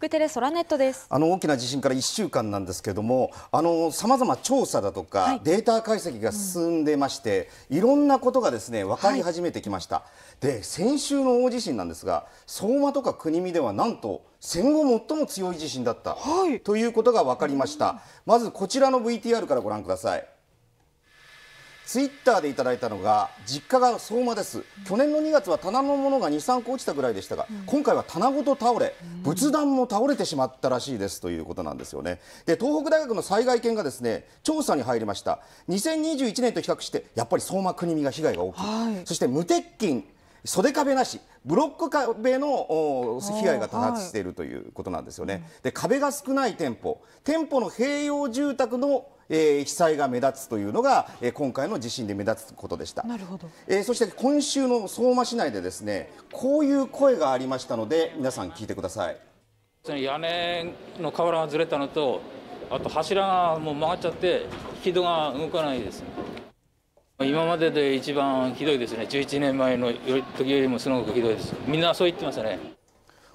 福テレソラネットですあの大きな地震から1週間なんですけれどもさまざま調査だとか、はい、データ解析が進んでまして、うん、いろんなことがですね分かり始めてきました、はい、で先週の大地震なんですが相馬とか国見ではなんと戦後最も強い地震だった、はい、ということが分かりました、うん、まずこちらの VTR からご覧ください。ツイッターでいただいたのが実家が相馬です、去年の2月は棚のものが23個落ちたぐらいでしたが、うん、今回は棚ごと倒れ仏壇も倒れてしまったらしいですということなんですよねで東北大学の災害研がですね調査に入りました2021年と比較してやっぱり相馬国見が被害が大きい、はい、そして無鉄筋袖壁なしブロック壁の被害が多発しているということなんですよね、はい、で壁が少ない店舗店舗の併用住宅のえー、被災が目立つというのが、えー、今回の地震で目立つことでしたなるほど、えー、そして今週の相馬市内でですねこういう声がありましたので皆さん聞いてください屋根の瓦がずれたのとあと柱がもう曲がっちゃって引き戸が動かないです、今までで一番ひどいですね11年前の時よりもすごくひどいですみんなそう言ってましたね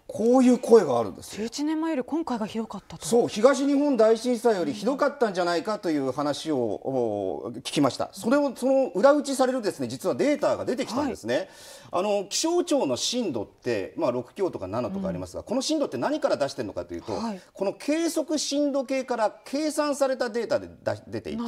こういう声があるんです11年前より今回がひどかったそう東日本大震災よりひどかったんじゃないかという話を聞きました、それをその裏打ちされるですね実はデータが出てきたんですね、はい、あの気象庁の震度って、まあ、6強とか7とかありますが、うん、この震度って何から出してるのかというと、はい、この計測震度計から計算されたデータで出ていて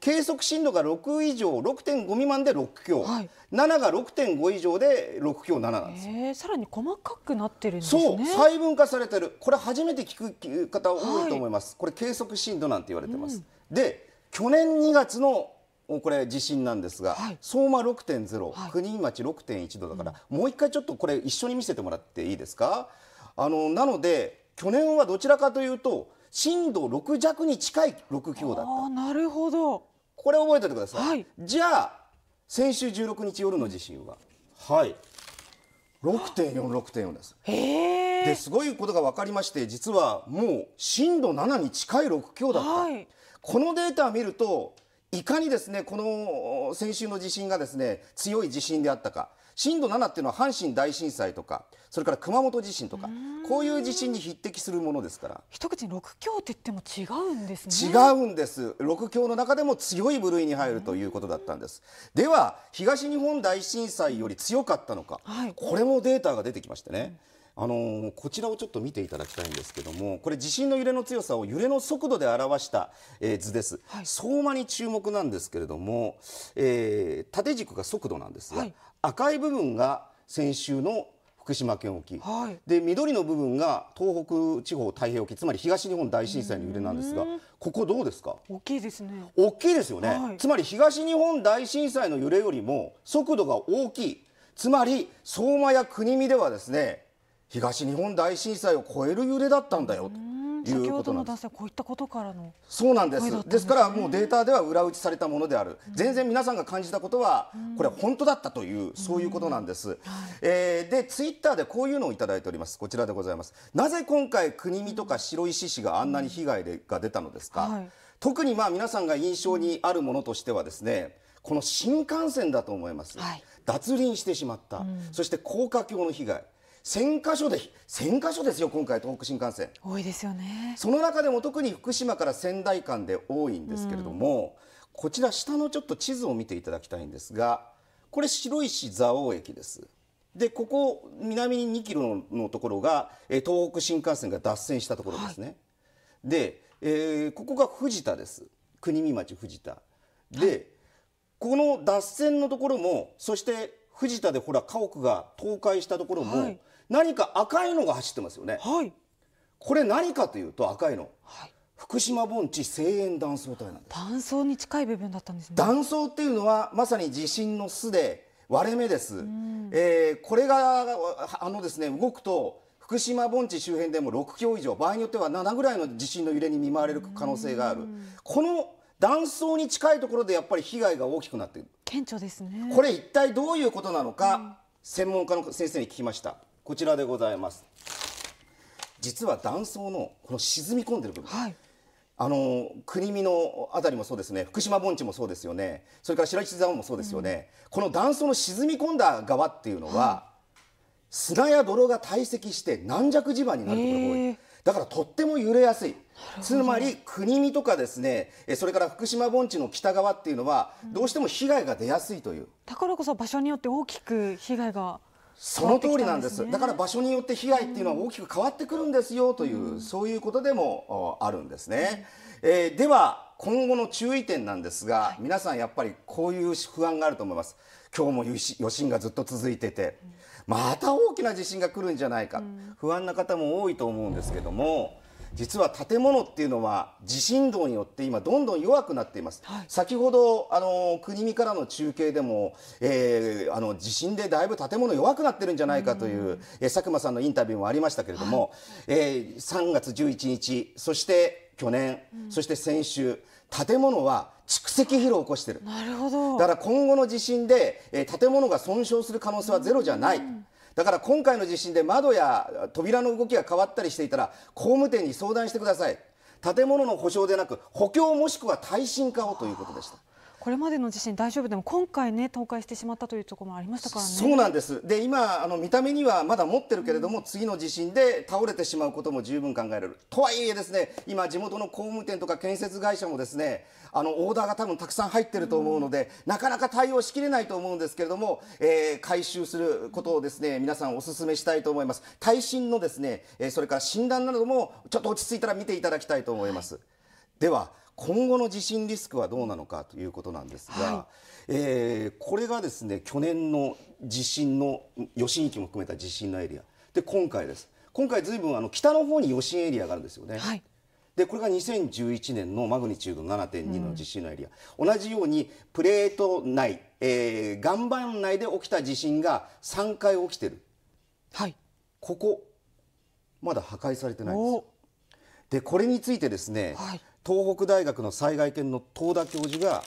計測震度が6以上6.5未満で6強、はい、7が6.5以上で6強7なんですさらに細かくなってるんですねう、細分化されてる。これ初めて聞く方多いと思います。はい、これ計測震度なんて言われてます。うん、で、去年2月のこれ地震なんですが、はい、相馬6.0、はい、国町6.1度だから、うん、もう一回ちょっとこれ一緒に見せてもらっていいですか。あのなので去年はどちらかというと震度6弱に近い6強だった。なるほど。これ覚えておいてください。はい、じゃあ先週16日夜の地震は、はい、6.46.4です。ですごいことが分かりまして実はもう震度7に近い6強だった、はい、このデータを見るといかにですねこの先週の地震がですね強い地震であったか震度7っていうのは阪神大震災とかそれから熊本地震とかこういう地震に匹敵するものですから一口に6強って言っても違うんですね違うんです6強の中でも強い部類に入るということだったんですでは東日本大震災より強かったのか、はい、これもデータが出てきましてね、うんあのー、こちらをちょっと見ていただきたいんですけどもこれ地震の揺れの強さを揺れの速度で表した、えー、図です、はい、相馬に注目なんですけれども、えー、縦軸が速度なんですが、はい、赤い部分が先週の福島県沖、はい、で緑の部分が東北地方太平洋沖つまり東日本大震災の揺れなんですがここどうですか大きいですね大きいですよね、はい、つまり東日本大震災の揺れよりも速度が大きいつまり相馬や国見ではですね東日本大震災を超える揺れだったんだよということなんです。こういったことからのそうなんです。ですね、ですからもうデータでは裏打ちされたものである。全然皆さんが感じたことはこれ本当だったというそういうことなんです。はい、えー、でツイッターでこういうのをいただいております。こちらでございます。なぜ今回国見とか白石市があんなに被害でが出たのですか。はい、特にまあ皆さんが印象にあるものとしてはですね。この新幹線だと思います、はい、脱輪してしまった、うん、そして高架橋の被害1000箇所で1000箇所ですよ今回東北新幹線多いですよねその中でも特に福島から仙台間で多いんですけれども、うん、こちら下のちょっと地図を見ていただきたいんですがこれ白石蔵王駅ですでここ南に2キロのところが、え東北新幹線が脱線したところですね、はい、で、えー、ここが藤田です国見町藤田で、はい、この脱線のところもそして藤田でほら家屋が倒壊したところも、はい、何か赤いのが走ってますよね、はい、これ何かというと赤いの、はい、福島盆地声援断層帯なんです断層に近い部分だったんです、ね、断層っていうのはまさに地震の巣で割れ目です、えー、これがあのですね動くと福島盆地周辺でも6強以上場合によっては7ぐらいの地震の揺れに見舞われる可能性がある、この断層に近いところでやっぱり被害が大きくなっている顕著ですねこれ一体どういうことなのか、専門家の先生に聞きましたこちらでございます実は断層のこの沈み込んでる部分、はい、あの国見の辺りもそうですね福島盆地もそうですよねそれから白石沢もそうですよね、うん、この断層の沈み込んだ側っていうのは、はい、砂や泥が堆積して軟弱地盤になるところが多い、えー、だからとっても揺れやすいつまり国見とかですねそれから福島盆地の北側っていうのは、どうしても被害が出やすいというだからこそ場所によって大きく被害がその通りなんです、ね、だから場所によって被害っていうのは大きく変わってくるんですよという、うん、そういうことでもあるんですね、えー、では今後の注意点なんですが、はい、皆さんやっぱりこういう不安があると思います今日も余震がずっと続いてて、また大きな地震が来るんじゃないか、うん、不安な方も多いと思うんですけども、実は建物っていうのは地震動によって今どんどん弱くなっています、はい、先ほどあの国見からの中継でも、えー、あの地震でだいぶ建物弱くなってるんじゃないかという、うえ佐久間さんのインタビューもありましたけれども、はい、えー、3月11日そして去年、うん、そして先週建物は蓄積疲労を起こしてるなるほどだから今後の地震で、えー、建物が損傷する可能性はゼロじゃない。うんだから今回の地震で窓や扉の動きが変わったりしていたら工務店に相談してください建物の補償でなく補強もしくは耐震化をということでした。これまでの地震大丈夫でも今回ね倒壊してしまったというところもありましたからね。そうなんです。で今あの見た目にはまだ持ってるけれども、うん、次の地震で倒れてしまうことも十分考えられる。とはいえですね今地元の工務店とか建設会社もですねあのオーダーが多分たくさん入ってると思うので、うん、なかなか対応しきれないと思うんですけれども、えー、回収することをですね皆さんお勧めしたいと思います。耐震のですねそれから診断などもちょっと落ち着いたら見ていただきたいと思います。はい、では。今後の地震リスクはどうなのかということなんですが、はい、えー、これがですね去年の地震の余震域も含めた地震のエリアで今回です今回ずいぶんあの北の方に余震エリアがあるんですよね。はい、でこれが2011年のマグニチュード7.2の地震のエリア、うん、同じようにプレート内、えー、岩盤内で起きた地震が3回起きてる、はい、ここまだ破壊されてないんですでこれについてですね、はい、東北大学の災害研の遠田教授が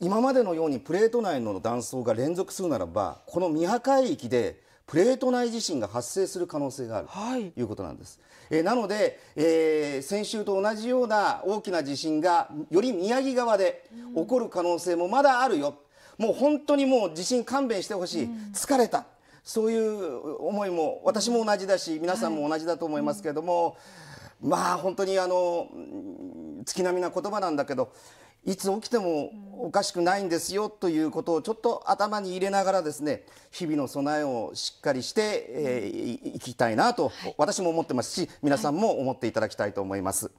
今までのようにプレート内の断層が連続するならばこの三波海域でプレート内地震が発生する可能性がある、い、ということなんです。えなので、えー、先週と同じような大きな地震がより宮城側で起こる可能性もまだあるよ、うん、もう本当にもう地震勘弁してほしい、うん、疲れたそういう思いも私も同じだし皆さんも同じだと思いますけれども、はいまあ本当にあの月並みな言葉なんだけどいつ起きてもおかしくないんですよということをちょっと頭に入れながらですね日々の備えをしっかりして、えー、いきたいなと私も思ってますし皆さんも思っていただきたいと思います。